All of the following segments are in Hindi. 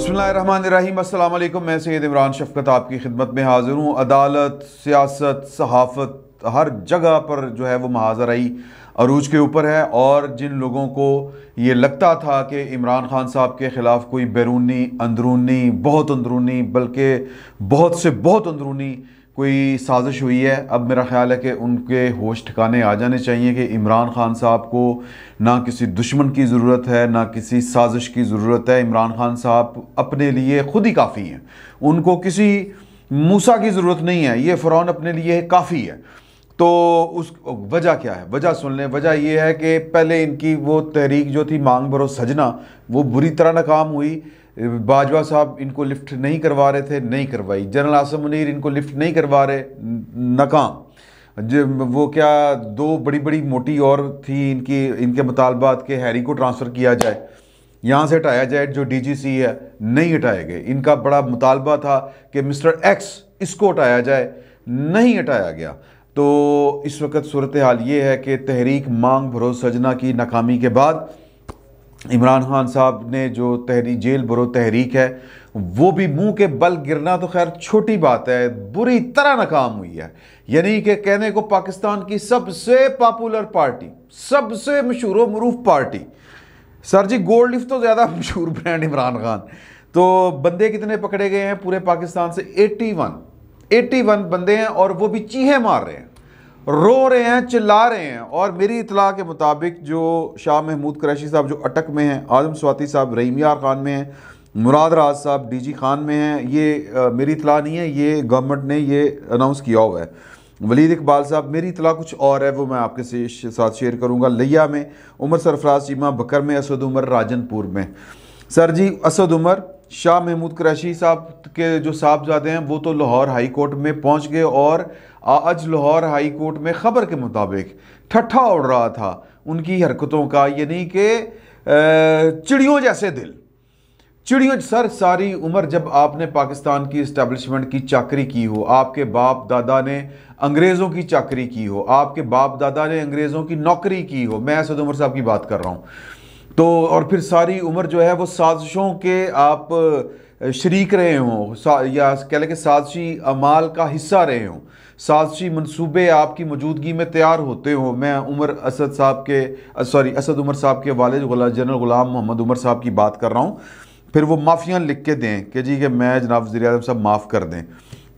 अस्सलाम वालेकुम मैं सैद इमरान शफकत आपकी खिदमत में हाज़िर हूँ अदालत सियासत सहाफ़त हर जगह पर जो है वो महाजराई अरूज के ऊपर है और जिन लोगों को ये लगता था कि इमरान खान साहब के ख़िलाफ़ कोई बैरूनी अंदरूनी बहुत अंदरूनी बल्कि बहुत से बहुत अंदरूनी कोई साजिश हुई है अब मेरा ख्याल है कि उनके होश ठिकाने आ जाने चाहिए कि इमरान खान साहब को ना किसी दुश्मन की ज़रूरत है ना किसी साजिश की ज़रूरत है इमरान खान साहब अपने लिए ख़ुद ही काफ़ी हैं उनको किसी मूसा की ज़रूरत नहीं है ये फ़रौन अपने लिए काफ़ी है तो उस वजह क्या है वजह सुन लें वजह यह है कि पहले इनकी वो तहरीक जो थी मांग भरो सजना वो बुरी तरह नाकाम हुई बाजवा साहब इनको लिफ्ट नहीं करवा रहे थे नहीं करवाई जनरल आसम मुनीर इनको लिफ्ट नहीं करवा रहे जो वो क्या दो बड़ी बड़ी मोटी और थी इनकी इनके मुतालबात के हैरी को ट्रांसफ़र किया जाए यहाँ से हटाया जाए जो डीजीसी है नहीं हटाए गए इनका बड़ा मुतालबा था कि मिस्टर एक्स इसको हटाया जाए नहीं हटाया गया तो इस वक्त सूरत हाल ये है कि तहरीक मांग भरोसा सजना की नाकामी के बाद इमरान खान साहब ने जो तहरी जेल बरो तहरीक है वो भी मुंह के बल गिरना तो खैर छोटी बात है बुरी तरह नाकाम हुई है यानी कि कहने को पाकिस्तान की सबसे पॉपुलर पार्टी सबसे मशहूर मरूफ पार्टी सर जी गोल्ड लिफ तो ज़्यादा मशहूर ब्रांड इमरान खान तो बंदे कितने पकड़े गए हैं पूरे पाकिस्तान से 81 81 बंदे हैं और वो भी चीहे मार रहे हैं रो रहे हैं चिल्ला रहे हैं और मेरी इतला के मुताबिक जो शाह महमूद क्रैशी साहब जो अटक में हैं आजम स्वाति साहब रहीमियार ख़ान में हैं मुराद राज साहब डीजी खान में हैं ये आ, मेरी इतला नहीं है ये गवर्नमेंट ने ये अनाउंस किया हुआ है वलीद इकबाल साहब मेरी इतला कुछ और है वो मैं आपके से साथ शेयर करूँगा लिया में उमर सरफराज चीमा बकर में असद उमर राजनपुर में सर जी असद उमर शाह महमूद क्रैशी साहब के जो साहबजादे हैं वो तो लाहौर हाई कोर्ट में पहुंच गए और आज लाहौर हाई कोर्ट में ख़बर के मुताबिक ठट्ठा उड़ रहा था उनकी हरकतों का यानी कि चिड़ियों जैसे दिल चिड़ियों सर सारी उम्र जब आपने पाकिस्तान की इस्टेब्लिशमेंट की चाकरी की हो आपके बाप दादा ने अंग्रेज़ों की चाकरी की हो आपके बाप दादा ने अंग्रेज़ों की नौकरी की हो मैं सद उमर साहब की बात कर रहा हूँ तो और फिर सारी उम्र जो है वो साजिशों के आप शरीक रहे हों या कह लें कि साजिशी अमाल का हिस्सा रहे हों साजिशी मंसूबे आपकी मौजूदगी में तैयार होते हों मैं उमर असद साहब के सॉरी असद उमर साहब के वालद जनरल ग़ुलाम मोहम्मद उमर साहब की बात कर रहा हूँ फिर वो माफ़ियाँ लिख के दें कि जी कि मैं जनाब वजी अजम साहब माफ़ कर दें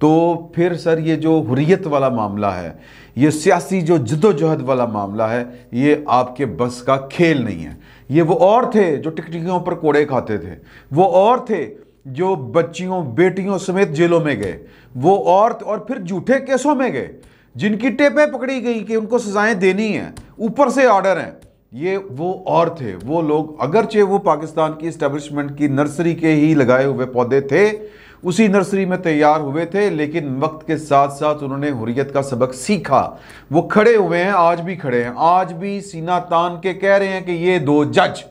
तो फिर सर ये जो हुरियत वाला मामला है ये सियासी जो जदोजहद वाला मामला है ये आपके बस का खेल नहीं है ये वो और थे जो टिकटियों पर कोड़े खाते थे वो और थे जो बच्चियों बेटियों समेत जेलों में गए वो और और फिर झूठे केसों में गए जिनकी टेपें पकड़ी गई कि उनको सजाएं देनी है ऊपर से ऑर्डर हैं ये वो और थे वो लोग अगरचे वो पाकिस्तान की इस्टेब्लिशमेंट की नर्सरी के ही लगाए हुए पौधे थे उसी नर्सरी में तैयार हुए थे लेकिन वक्त के साथ साथ उन्होंने हुरियत का सबक सीखा वो खड़े हुए हैं आज भी खड़े हैं आज भी सीना तान के कह रहे हैं कि ये दो जज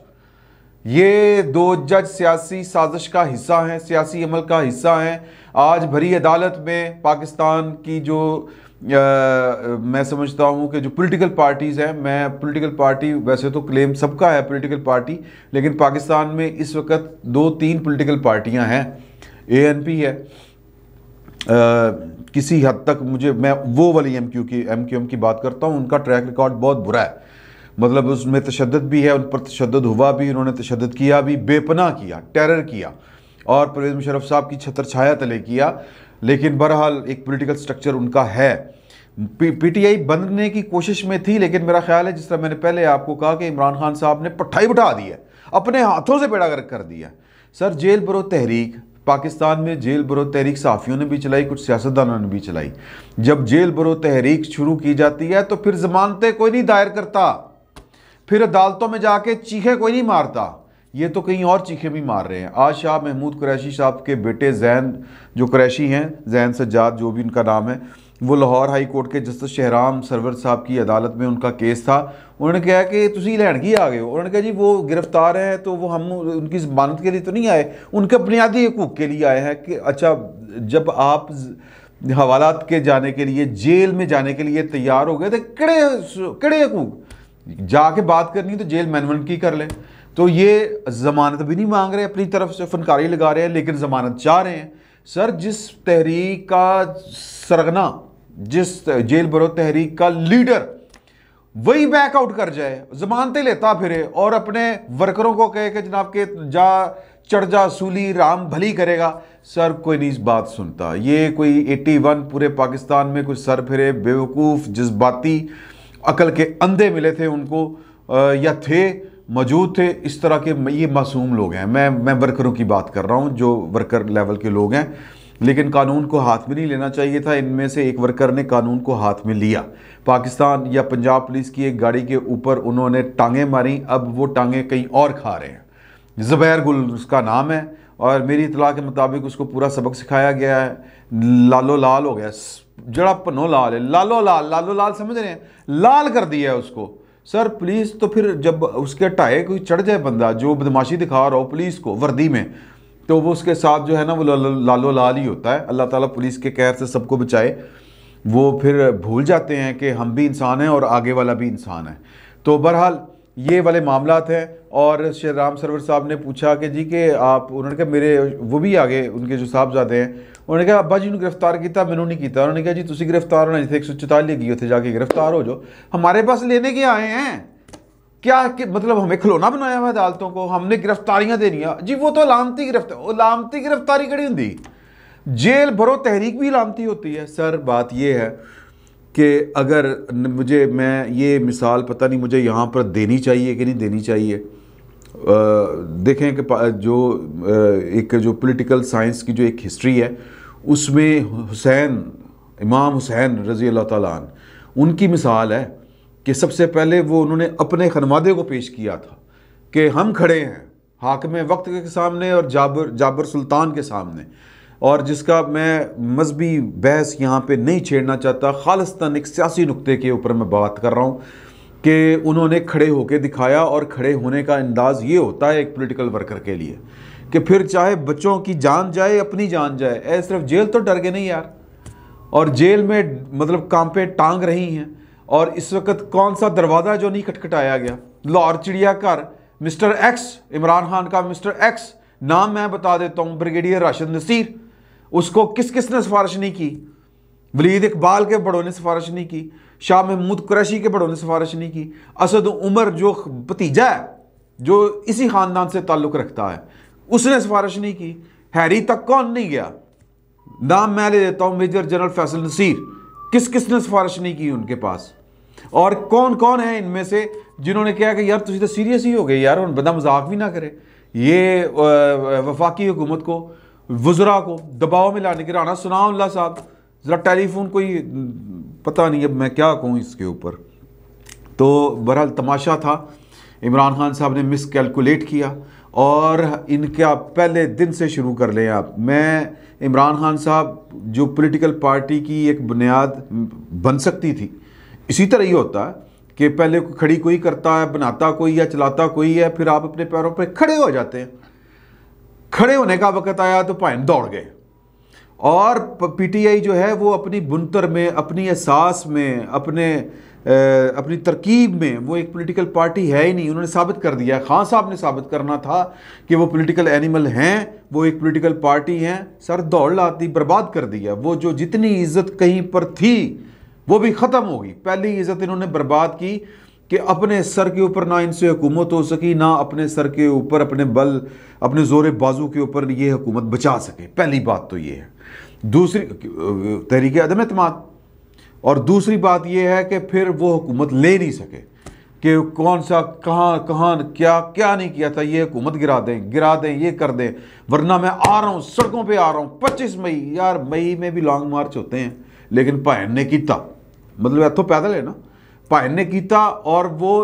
ये दो जज सियासी साजिश का हिस्सा हैं सियासी अमल का हिस्सा हैं आज भरी अदालत में पाकिस्तान की जो आ, मैं समझता हूँ कि जो पॉलिटिकल पार्टीज़ हैं मैं पॉलिटिकल पार्टी वैसे तो क्लेम सबका है पॉलिटिकल पार्टी लेकिन पाकिस्तान में इस वक्त दो तीन पॉलिटिकल पार्टियाँ हैं एएनपी है आ, किसी हद तक मुझे मैं वो वाली एम क्यू की एम क्यू एम की बात करता हूँ उनका ट्रैक रिकॉर्ड बहुत बुरा है मतलब उसमें तशद भी है उन पर तशद हुआ भी उन्होंने तशद किया भी बेपना किया टेरर किया और परवेज़ मुशरफ साहब की छतर छाया तले किया लेकिन बहरहाल एक पोलिटिकल स्ट्रक्चर उनका है पीटीआई बनने की कोशिश में थी लेकिन मेरा ख्याल है जिस तरह मैंने पहले आपको कहा कि इमरान खान साहब ने पट्टाई बिठा दी है अपने हाथों से पेड़ा कर दिया सर जेल भरो तहरीक पाकिस्तान में जेल बरो तहरीक साफ़ियों ने भी चलाई कुछ सियासतदानों ने भी चलाई जब जेल बरो तहरीक शुरू की जाती है तो फिर ज़मानतें कोई नहीं दायर करता फिर अदालतों में जाके चीखे कोई नहीं मारता ये तो कहीं और चीखे भी मार रहे हैं आज शाह महमूद कुरैशी साहब के बेटे जैन जो कुरैशी हैं जैन सज्जाद जो भी उनका नाम है वो लाहौर हाई कोर्ट के जस्टिस शहराम सरवर साहब की अदालत में उनका केस था उन्होंने कहा कि तुम लैंड की आ गए हो उन्होंने कहा जी वो गिरफ्तार हैं तो वो हम उनकी जमानत के लिए तो नहीं आए उनके बुनियादी हकूक़ के लिए आए हैं कि अच्छा जब आप हवालात के जाने के लिए जेल में जाने के लिए तैयार हो गए थे तो कड़े कड़े हकूक जाके बात करनी तो जेल मैनमेंट की कर लें तो ये ज़मानत भी नहीं मांग रहे अपनी तरफ से फनकारी लगा रहे हैं लेकिन ज़मानत चाह रहे हैं सर जिस तहरीक का सरगना जिस जेल बरो तहरीक का लीडर वही बैकआउट कर जाए जमानते लेता फिरे और अपने वर्करों को कहे कि जनाब के जा चढ़ जा सूली राम भली करेगा सर कोई नहीं इस बात सुनता ये कोई 81 पूरे पाकिस्तान में कुछ सर फिरे बेवकूफ़ जज्बाती अकल के अंधे मिले थे उनको आ, या थे मौजूद थे इस तरह के ये मासूम लोग हैं मैं मैं वर्करों की बात कर रहा हूँ जो वर्कर लेवल के लोग हैं लेकिन कानून को हाथ में नहीं लेना चाहिए था इनमें से एक वर्कर ने कानून को हाथ में लिया पाकिस्तान या पंजाब पुलिस की एक गाड़ी के ऊपर उन्होंने टांगें मारी अब वो टांगें कहीं और खा रहे हैं ज़ुबैर गुल उसका नाम है और मेरी इतला के मुताबिक उसको पूरा सबक सिखाया गया है लालो लाल हो गया जड़ा पनो लाल है लालो लाल लालो लाल समझ रहे हैं लाल कर दिया है उसको सर पुलिस तो फिर जब उसके टाए कोई चढ़ जाए बंदा जो बदमाशी दिखा रहा हो पुलिस को वर्दी में तो वो उसके साथ जो है ना वो लालो लाल ही होता है अल्लाह ताला पुलिस के कैर से सबको बचाए वो फिर भूल जाते हैं कि हम भी इंसान हैं और आगे वाला भी इंसान है तो बहरहाल ये वाले मामला हैं और श्री राम सरवर साहब ने पूछा कि जी के आप उन्होंने कहा मेरे वो भी आगे उनके जो साहबजादे हैं उन्होंने कहा अब्बा जी ने गिरफ्तार किया मैंने नहीं किया उन्होंने कहा जी तुम गिरफ्तार होना जितने एक सौ चौताली गई उसे जाके गिरफ्तार हो जाओ हमारे पास लेने के आए हैं क्या कि मतलब हमें खिलौना बनाया हुआ अदालतों को हमने गिरफ्तारियां देनी जी वो तो लामती गिरफ्तार लामती गिरफ्तारी कड़ी होंगी जेल भरो तहरीक भी लामती होती है सर बात यह है कि अगर मुझे मैं ये मिसाल पता नहीं मुझे यहाँ पर देनी चाहिए कि नहीं देनी चाहिए देखें कि जो एक जो पॉलिटिकल साइंस की जो एक हिस्ट्री है उसमें हुसैन इमाम हुसैन रज़ी अल्लाह ताली उनकी मिसाल है कि सबसे पहले वो उन्होंने अपने खनवादे को पेश किया था कि हम खड़े हैं हाकम वक्त के सामने और जाबर जाबर सुल्तान के सामने और जिसका मैं मजहबी बहस यहाँ पर नहीं छेड़ना चाहता खालस्तान एक सियासी नुक्ते के ऊपर मैं बात कर रहा हूँ कि उन्होंने खड़े होकर दिखाया और खड़े होने का अंदाज़ ये होता है एक पोलिटिकल वर्कर के लिए कि फिर चाहे बच्चों की जान जाए अपनी जान जाए ऐसे सिर्फ जेल तो डर गए नहीं यार और जेल में मतलब काम पे टांग रही हैं और इस वक्त कौन सा दरवाज़ा जो नहीं खटखटाया गया लाहौर चिड़ियाघर मिस्टर एक्स इमरान खान का मिस्टर एक्स नाम मैं बता देता हूँ ब्रिगेडियर राशिद नसीर उसको किस किस ने सिफारिश नहीं की वलीद इकबाल के बड़ों ने सिफारिश नहीं की शाह महमूद कुरैशी के बड़ों ने सिफारिश नहीं की असद उमर जो भतीजा है जो इसी ख़ानदान से ताल्लुक़ रखता है उसने सिफारिश नहीं की हैरी तक कौन नहीं गया नाम मैं ले देता हूँ मेजर जनरल फैसल नसीर किस किस ने सिफारिश नहीं की उनके पास और कौन कौन है इनमें से जिन्होंने कहा कि यार तुझे तो सीरियस ही हो गए यार उन बंदा मजाक भी ना करे ये वफाकी हुकूमत को वज़रा को दबाव में लाने के राना सुनाउल्ला साहब ज़रा टेलीफोन कोई पता नहीं अब मैं क्या कहूँ इसके ऊपर तो बहरहाल तमाशा था इमरान खान साहब ने मिस कैलकुलेट किया और इनका पहले दिन से शुरू कर लें आप मैं इमरान खान साहब जो पॉलिटिकल पार्टी की एक बुनियाद बन सकती थी इसी तरह ही होता है कि पहले खड़ी कोई करता है बनाता कोई या चलाता कोई है फिर आप अपने पैरों पर खड़े हो जाते हैं खड़े होने का वक्त आया तो पाइन दौड़ गए और पीटीआई जो है वो अपनी बुनतर में अपनी एहसास में अपने अपनी तरकीब में वो एक पॉलिटिकल पार्टी है ही नहीं उन्होंने साबित कर दिया खान साहब ने साबित करना था कि वो पॉलिटिकल एनिमल हैं वो एक पॉलिटिकल पार्टी हैं सर दौड़ लाती बर्बाद कर दिया वो जो जितनी इज्जत कहीं पर थी वो भी ख़त्म हो गई पहली इज्जत इन्होंने बर्बाद की कि अपने सर के ऊपर ना इनसे हुकूमत हो सकी ना अपने सर के ऊपर अपने बल अपने ज़ोर बाजू के ऊपर ये हुकूमत बचा सके पहली बात तो ये है दूसरी तहरीक अदम अतमाद और दूसरी बात यह है कि फिर वो हुकूमत ले नहीं सके कि कौन सा कहाँ कहाँ क्या क्या नहीं किया था ये हुकूमत गिरा दें गिरा दें ये कर दें वरना मैं आ रहा हूँ सड़कों पे आ रहा हूँ पच्चीस मई यार मई में भी लॉन्ग मार्च होते हैं लेकिन भाइन ने किया मतलब इतों पैदल है ना भाइन ने किया और वो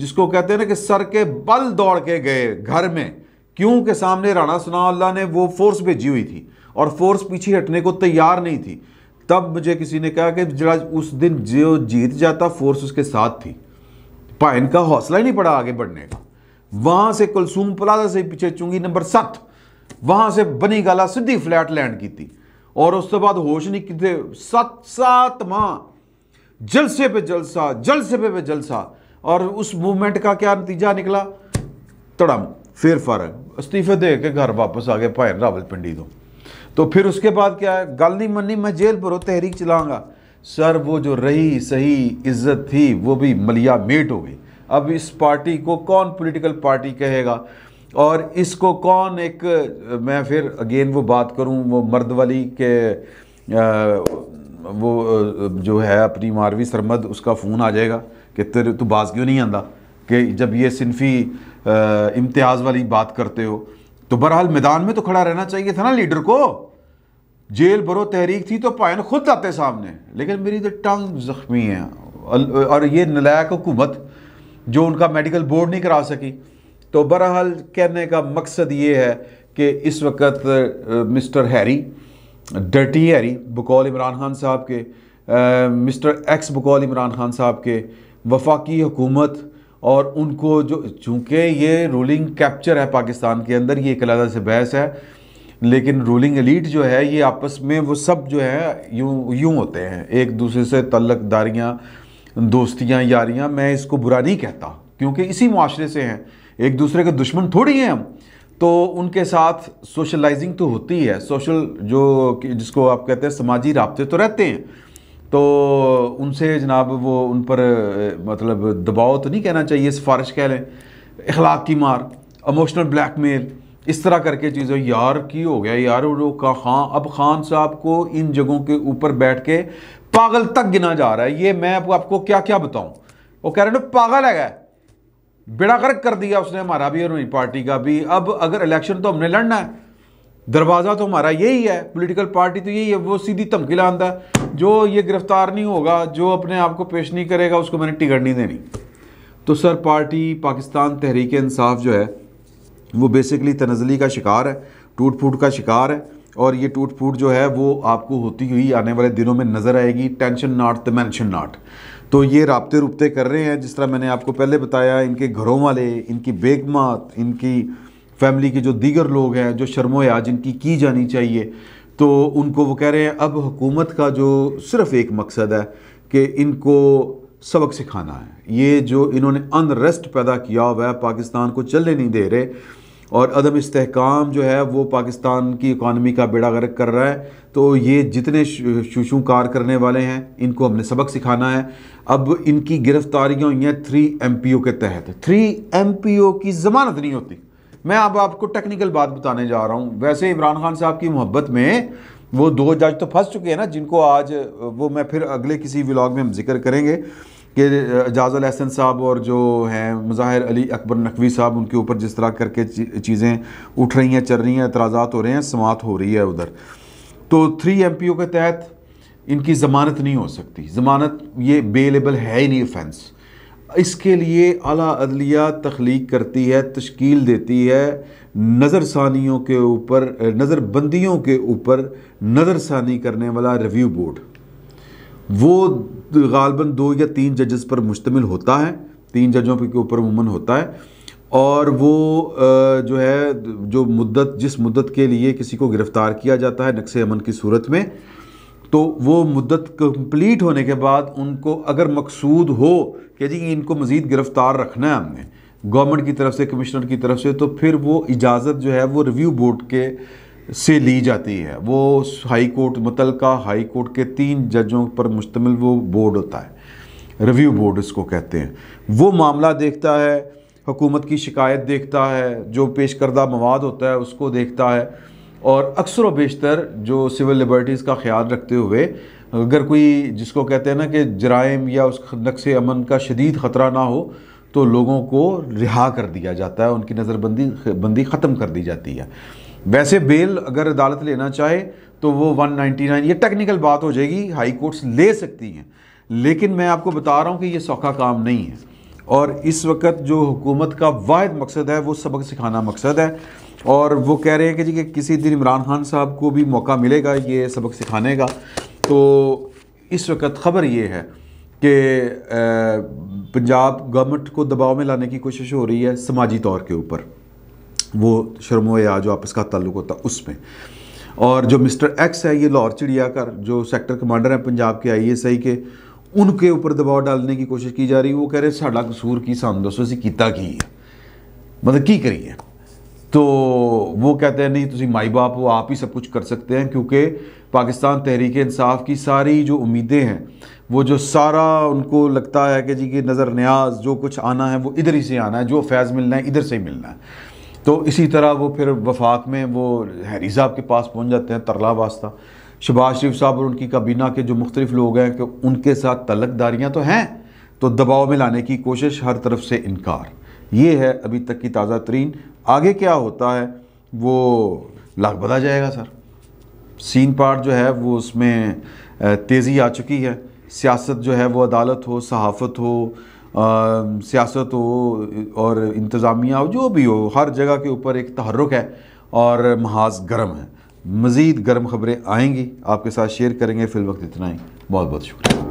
जिसको कहते हैं ना कि सर के बल दौड़ के गए घर में क्योंकि सामने राणा सना ने वो फोर्स भेजी हुई थी और फोर्स पीछे हटने को तैयार नहीं थी तब मुझे किसी ने कहा कि जरा उस दिन जो जीत जाता फोर्स उसके साथ थी पाइन का हौसला ही नहीं पड़ा आगे बढ़ने का वहां से कुलसूम प्लाजा से पीछे चुंगी नंबर सात वहां से बनी गाला सीधी फ्लैट लैंड की थी और उस तो बाद होश नहीं किते सत सात माह जलसे पे जलसा जलसे पे पे जलसा और उस मूवमेंट का क्या नतीजा निकला तड़म फिर फर्क इस्तीफे दे के घर वापस आ गए भाई रावल पिंडी तो तो फिर उसके बाद क्या है गल नहीं मनी मैं जेल पर हो तहरीक चलाऊंगा सर वो जो रही सही इज्जत थी वो भी मलिया मेट हो गई अब इस पार्टी को कौन पॉलिटिकल पार्टी कहेगा और इसको कौन एक मैं फिर अगेन वो बात करूं वो मर्द वाली के आ, वो जो है अपनी मारवी सरमद उसका फ़ोन आ जाएगा कि तेरे तू बाज क्यों नहीं आंदा कि जब ये सिनफी इम्तियाज़ वाली बात करते हो तो बहरहाल मैदान में तो खड़ा रहना चाहिए था ना लीडर को जेल भरो तहरीक थी तो पायन खुद आते सामने लेकिन मेरी तो टंग जख्मी है और ये नलायक हुकूमत जो उनका मेडिकल बोर्ड नहीं करा सकी तो बहरहाल कहने का मकसद ये है कि इस वक्त मिस्टर हैरी डर्टी हैरी बकौल इमरान खान साहब के आ, मिस्टर एक्स बकौल इमरान खान साहब के वफाकी हुकूमत और उनको जो चूँकि ये रूलिंग कैप्चर है पाकिस्तान के अंदर ये एक अलहदा से बहस है लेकिन रूलिंग एलीट जो है ये आपस में वो सब जो है यूँ यूँ होते हैं एक दूसरे से दारियाँ दोस्तियाँ यारियाँ मैं इसको बुरा नहीं कहता क्योंकि इसी माशरे से हैं एक दूसरे के दुश्मन थोड़ी हैं हम तो उनके साथ सोशलाइजिंग तो होती है सोशल जो जिसको आप कहते हैं समाजी रबते तो रहते हैं तो उनसे जनाब वो उन पर मतलब दबाव तो नहीं कहना चाहिए सिफारिश कह लें अखलाक की मार इमोशनल ब्लैकमेल इस तरह करके चीज़ें यार की हो गया यार वो का खां अब खान साहब को इन जगहों के ऊपर बैठ के पागल तक गिना जा रहा है ये मैं आपको आपको क्या क्या बताऊं वो कह रहे हैं पागल है गया बेड़ा गर्क कर दिया उसने हमारा भी और पार्टी का भी अब अगर इलेक्शन तो हमने लड़ना है दरवाज़ा तो हमारा यही है पॉलिटिकल पार्टी तो यही है वो सीधी धमकी लाता है जो ये गिरफ्तार नहीं होगा जो अपने आप को पेश नहीं करेगा उसको मैंने टिकट नहीं देनी तो सर पार्टी पाकिस्तान तहरीक इंसाफ जो है वो बेसिकली तनजली का शिकार है टूट फूट का शिकार है और ये टूट फूट जो है वो आपको होती हुई आने वाले दिनों में नज़र आएगी टेंशन नाट तो मैंशन नाट तो ये रबते रुबते कर रहे हैं जिस तरह मैंने आपको पहले बताया इनके घरों वाले इनकी बेगमात इनकी फैमिली के जो दीगर लोग हैं जो शर्मोया जिनकी की जानी चाहिए तो उनको वो कह रहे हैं अब हुकूमत का जो सिर्फ़ एक मकसद है कि इनको सबक सिखाना है ये जो इन्होंने अनरेस्ट पैदा किया हुआ है पाकिस्तान को चलने नहीं दे रहे और अदम इसकाम जो है वो पाकिस्तान की इकानमी का बेड़ा गर्क कर रहा है तो ये जितने कार करने वाले हैं इनको हमने सबक सिखाना है अब इनकी गिरफ्तारियाँ हुई हैं थ्री एम पी ओ के तहत थ्री एम पी ओ की ज़मानत नहीं होती मैं अब आपको टेक्निकल बात बताने जा रहा हूँ वैसे इमरान खान साहब की मोहब्बत में वो दो जज तो फंस चुके हैं ना जिनको आज वो मैं फिर अगले किसी व्लॉग में हम जिक्र करेंगे कि एजाज़ल अहसन साहब और जो हैं मुजाहिर अली अकबर नकवी साहब उनके ऊपर जिस तरह करके चीज़ें उठ रही हैं चल रही हैं एतराज़ात हो रहे हैं समात हो रही है उधर तो थ्री एम के तहत इनकी ज़मानत नहीं हो सकती ज़मानत ये बेलेबल है ही नहीं ऑफेंस इसके लिए अला अदलिया तख्लीक करती है तश्कील देती है नज़रसानियों के ऊपर नज़रबंदियों के ऊपर नज़रसानी करने वाला रिव्यू बोर्ड वो गालबा दो या तीन जजस पर मुश्तमिल होता है तीन जजों के ऊपर उमूमन होता है और वो जो है जो मुद्दत जिस मुद्दत के लिए किसी को गिरफ़्तार किया जाता है नक्श अमन की सूरत में तो वो मुद्दत कंप्लीट होने के बाद उनको अगर मकसूद हो कि जी इनको मज़ीद गिरफ़्तार रखना है हमने गवर्नमेंट की तरफ से कमिश्नर की तरफ से तो फिर वो इजाज़त जो है वो रिव्यू बोर्ड के से ली जाती है वो हाई कोर्ट मतल का हाई कोर्ट के तीन जजों पर मुश्तमिल वो बोर्ड होता है रिव्यू बोर्ड इसको कहते हैं वो मामला देखता है हुकूमत की शिकायत देखता है जो पेश करदा मवाद होता है उसको देखता है और अक्सर बेशतर जो सिविल लिबर्टीज़ का ख्याल रखते हुए अगर कोई जिसको कहते हैं ना कि जराइम या उस नक्श अमन का शदीद ख़तरा ना हो तो लोगों को रिहा कर दिया जाता है उनकी नज़रबंदी बंदी ख़त्म कर दी जाती है वैसे बेल अगर अदालत लेना चाहे तो वो 199 ये टेक्निकल बात हो जाएगी हाई कोर्ट्स ले सकती हैं लेकिन मैं आपको बता रहा हूँ कि ये सौखा काम नहीं है और इस वक्त जो हुकूमत का वाद मकसद है वो सबक सिखाना मकसद है और वो कह रहे हैं कि जी कि किसी दिन इमरान खान साहब को भी मौका मिलेगा ये सबक सिखाने का तो इस वक्त ख़बर ये है कि पंजाब गवर्नमेंट को दबाव में लाने की कोशिश हो रही है समाजी तौर के ऊपर वो शर्मो या जो आपस का ताल्लुक होता उसमें और जो मिस्टर एक्स है ये लाहौर चिड़ियाघर जो सेक्टर कमांडर हैं पंजाब के आई एस आई के उनके ऊपर दबाव डालने की कोशिश की जा रही है वो कह रहे साढ़ा कसूर की सामने दोस्तों से किता की है मतलब की करिए तो वो कहते हैं नहीं तुम माई बाप हो आप ही सब कुछ कर सकते हैं क्योंकि पाकिस्तान तहरीक इंसाफ की सारी जो उम्मीदें हैं वो जो सारा उनको लगता है कि जी कि नज़र न्याज जो कुछ आना है वो इधर ही से आना है जो फैज़ मिलना है इधर से ही मिलना है तो इसी तरह वो फिर वफाक में वो हैरी साहब के पास पहुंच जाते हैं तरला वास्ता शबाज शरीफ साहब और उनकी काबीना के जो मुख्तलिफ लोग हैं कि उनके साथ तलकदारियाँ तो हैं तो दबाव में लाने की कोशिश हर तरफ से इनकार ये है अभी तक की ताज़ा तरीन आगे क्या होता है वो लाख बदला जाएगा सर सीन पार्ट जो है वो उसमें तेज़ी आ चुकी है सियासत जो है वो अदालत हो सहाफ़त हो सियासत हो और इंतज़ामिया हो जो भी हो हर जगह के ऊपर एक तहरक है और महाज गर्म है मज़ीद गर्म खबरें आएंगी आपके साथ शेयर करेंगे फिल वक्त इतना ही बहुत बहुत शुक्रिया